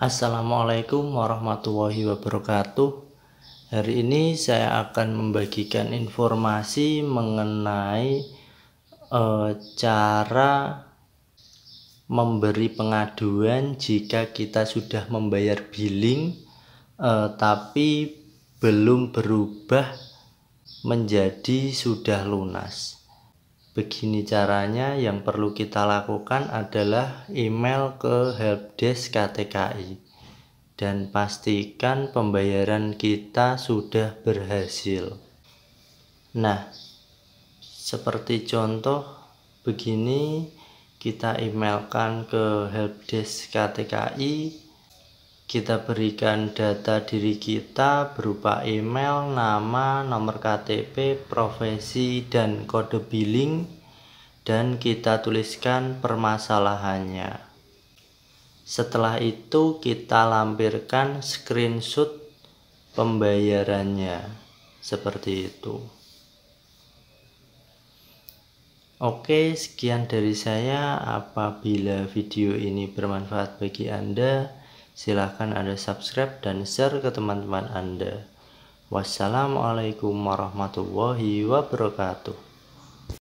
Assalamualaikum warahmatullahi wabarakatuh. Hari ini saya akan membagikan informasi mengenai e, cara memberi pengaduan jika kita sudah membayar billing e, tapi belum berubah menjadi sudah lunas. Begini caranya yang perlu kita lakukan adalah email ke helpdesk KTKI dan pastikan pembayaran kita sudah berhasil. Nah, seperti contoh begini kita emailkan ke helpdesk KTKI kita berikan data diri kita berupa email, nama, nomor KTP, profesi, dan kode billing, dan kita tuliskan permasalahannya. Setelah itu, kita lampirkan screenshot pembayarannya seperti itu. Oke, sekian dari saya. Apabila video ini bermanfaat bagi Anda Silahkan Anda subscribe dan share ke teman-teman Anda. Wassalamualaikum warahmatullahi wabarakatuh.